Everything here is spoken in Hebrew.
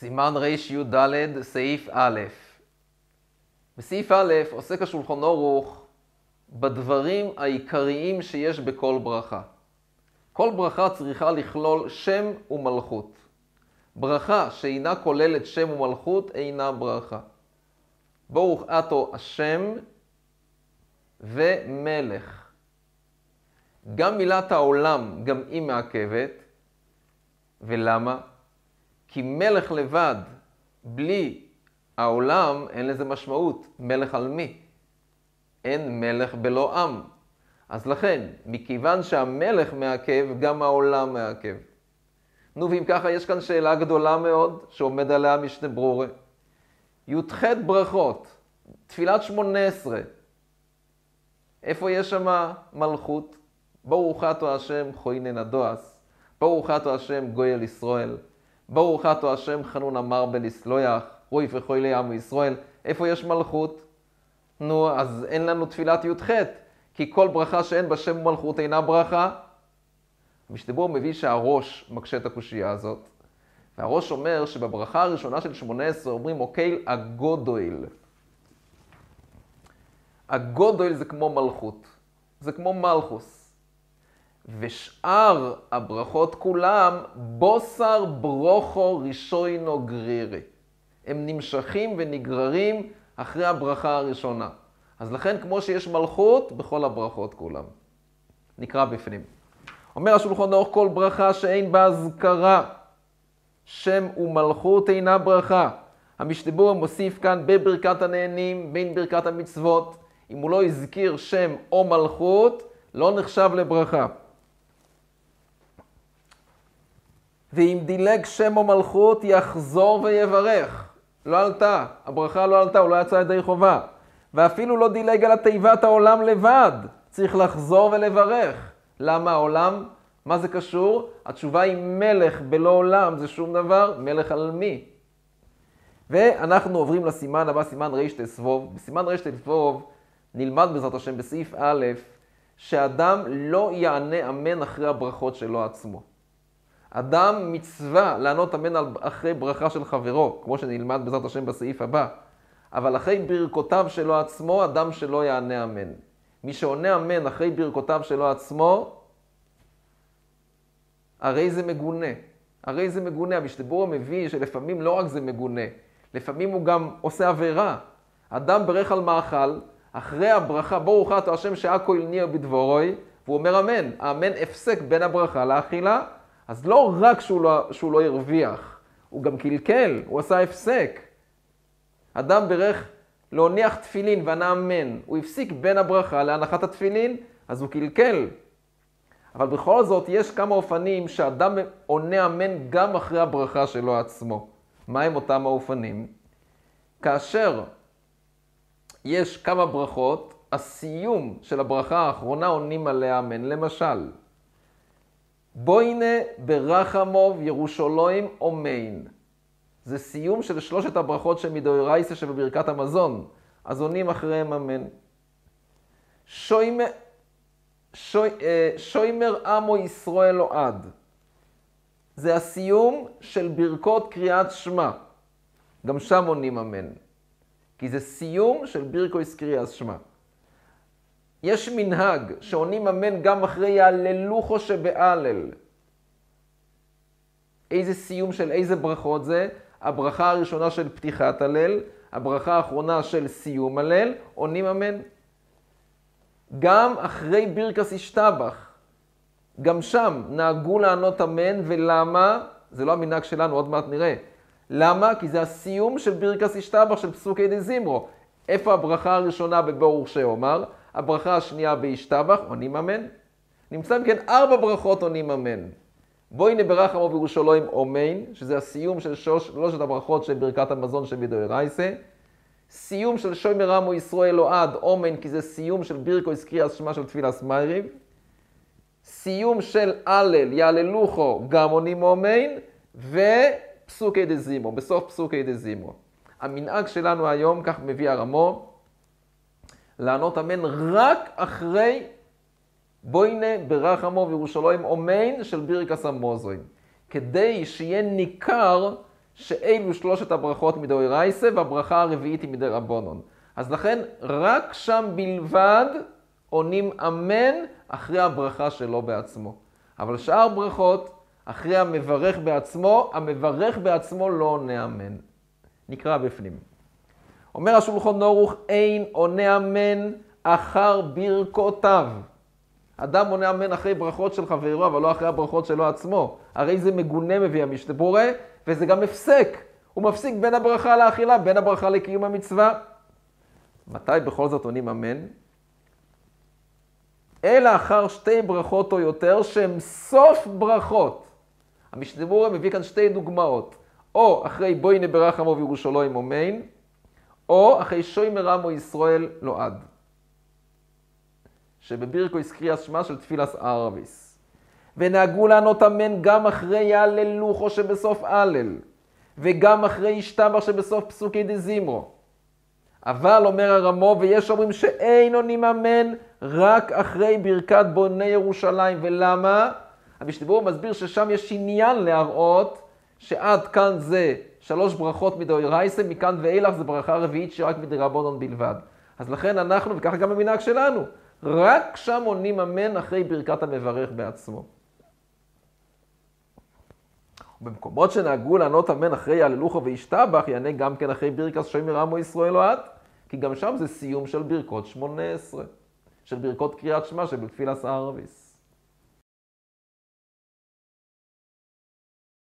סימן רי"ד, סעיף א'. בסעיף א' עוסק השולחון ערוך בדברים העיקריים שיש בכל ברכה. כל ברכה צריכה לכלול שם ומלכות. ברכה שאינה כוללת שם ומלכות אינה ברכה. ברוך אתו השם ומלך. גם מילת העולם, גם היא מעכבת. ולמה? כי מלך לבד, בלי העולם, אין לזה משמעות. מלך על מי? אין מלך בלא עם. אז לכן, מכיוון שהמלך מעכב, גם העולם מעכב. נו, ואם ככה, יש כאן שאלה גדולה מאוד, שעומד עליה משנה ברורה. י"ח ברכות, תפילת שמונה עשרה, איפה יש שם מלכות? ברוך אתה השם, חוי ננדועס, ברוך אתה השם, אל ישראל. ברוך אתה השם חנון אמר בלסלויח, רוי וכוי לעם ישראל. איפה יש מלכות? נו, אז אין לנו תפילת י"ח, כי כל ברכה שאין בה שם ומלכות אינה ברכה. משתבור מביא שהראש מקשה את הקושייה הזאת, והראש אומר שבברכה הראשונה של שמונה עשרה אומרים אוקיי הגודויל. הגודויל זה כמו מלכות, זה כמו מלכוס. ושאר הברכות כולם, בוסר ברוכו רישוינו גרירי. הם נמשכים ונגררים אחרי הברכה הראשונה. אז לכן, כמו שיש מלכות, בכל הברכות כולם. נקרא בפנים. אומר השולחון ערוך כל ברכה שאין בה אזכרה. שם ומלכות אינה ברכה. המשתבור מוסיף כאן בברכת הנהנים, בין ברכת המצוות. אם הוא לא הזכיר שם או מלכות, לא נחשב לברכה. ואם דילג שם או מלכות, יחזור ויברך. לא עלתה, הברכה לא עלתה, הוא לא יצא ידי חובה. ואפילו לא דילג על התיבת העולם לבד, צריך לחזור ולברך. למה העולם? מה זה קשור? התשובה היא מלך בלא עולם, זה שום דבר, מלך על מי? ואנחנו עוברים לסימן הבא, סימן רט"ו. בסימן רט"ו נלמד בעזרת השם בסעיף א', שאדם לא יענה אמן אחרי הברכות שלו עצמו. אדם מצווה לענות אמן אחרי ברכה של חברו, כמו שנלמד בעזרת השם בסעיף הבא. אבל אחרי ברכותיו שלו עצמו, אדם שלא יענה אמן. מי שעונה אמן אחרי ברכותיו שלו עצמו, הרי זה מגונה. הרי זה מגונה. המשתבור מביא שלפעמים לא רק זה מגונה, לפעמים הוא גם עושה עבירה. אדם ברך על מאכל, אחרי הברכה, ברוך אתה השם שעכו אל ניר בדבורוי, והוא אומר אמן. האמן הפסק בין הברכה לאכילה. אז לא רק שהוא לא, שהוא לא הרוויח, הוא גם קלקל, הוא עשה הפסק. אדם בירך להוניח תפילין וענה אמן. הוא הפסיק בין הברכה להנחת התפילין, אז הוא קלקל. אבל בכל זאת, יש כמה אופנים שאדם עונה אמן גם אחרי הברכה שלו עצמו. מה הם אותם האופנים? כאשר יש כמה ברכות, הסיום של הברכה האחרונה עונים עליה אמן. למשל, בויינה ברחמוב ירושלים אומיין. זה סיום של שלושת הברכות שמדאורייסה שבברכת המזון. אז עונים אחריהם אמן. שוימר, אה, שוימר עמו ישראל אוהד. זה הסיום של ברכות קריאת שמע. גם שם עונים אמן. כי זה סיום של ברכויס קריאת שמע. יש מנהג שעונים אמן גם אחרי יעללוכו שבהלל. איזה סיום של איזה ברכות זה? הברכה הראשונה של פתיחת הלל, הברכה האחרונה של סיום הלל, עונים אמן. גם אחרי בירקס אשתבח, גם שם נהגו לענות אמן, ולמה? זה לא המנהג שלנו, עוד מעט נראה. למה? כי זה הסיום של בירקס אשתבח של פסוקי זמרו. איפה הברכה הראשונה בברור שאומר? הברכה השנייה וישתבח, עונים אמן. נמצא אם כן ארבע ברכות עונים אמן. בואי נברך עמו בירושלים אומן, שזה הסיום של שלושת הברכות של ברכת המזון של בידוי רייסה. סיום של שומר עמו ישראל אוהד אומן, כי זה סיום של בירקו הזכירי שמה של תפילה סמייריב. סיום של הלל, יעללוכו, גם עונים אומן, ופסוקי דזימו, בסוף פסוקי דזימו. המנהג שלנו היום, כך מביא הרמו, לענות אמן רק אחרי בוינה ברחמו וירושלים אומן של בירקס המוזרים. כדי שיהיה ניכר שאלו שלושת הברכות רייסה והברכה הרביעית היא מדרבנון. אז לכן רק שם בלבד עונים אמן אחרי הברכה שלו בעצמו. אבל שאר ברכות, אחרי המברך בעצמו, המברך בעצמו לא עונה אמן. נקרא בפנים. אומר השולחון ערוך, אין עונה אמן אחר ברכותיו. אדם עונה אמן אחרי ברכות של חברו, אבל לא אחרי הברכות שלו עצמו. הרי זה מגונה מביא המשנה בורא, וזה גם הפסק. הוא מפסיק בין הברכה לאכילה, בין הברכה לקיום המצווה. מתי בכל זאת עונים אמן? אלא אחר שתי ברכות או יותר שהן סוף ברכות. המשנה מביא כאן שתי דוגמאות. או אחרי בואי נברך עמו וירושלים אומן, או אחרי שוי מרמו ישראל לועד. שבבירקו הזכירה שמה של תפילס ערביס. ונהגו לענות אמן גם אחרי יעלה לוחו שבסוף הלל, וגם אחרי אשתבח שבסוף פסוקי דזימרו. אבל אומר הרמו, ויש אומרים שאין עונים אמן רק אחרי ברכת בוני ירושלים. ולמה? המשתברור מסביר ששם יש עניין להראות שעד כאן זה שלוש ברכות מדאורייסה, מכאן ואילך זה ברכה רביעית שרק מדרבנון בלבד. אז לכן אנחנו, וככה גם המנהג שלנו, רק שם עונים אמן אחרי ברכת המברך בעצמו. במקומות שנהגו לענות אמן אחרי יעללוך וישתבח, יענה גם כן אחרי ברכת שמר עמו ישראל או את, כי גם שם זה סיום של ברכות שמונה עשרה, של ברכות קריאת שמע שבתפילה סערביס.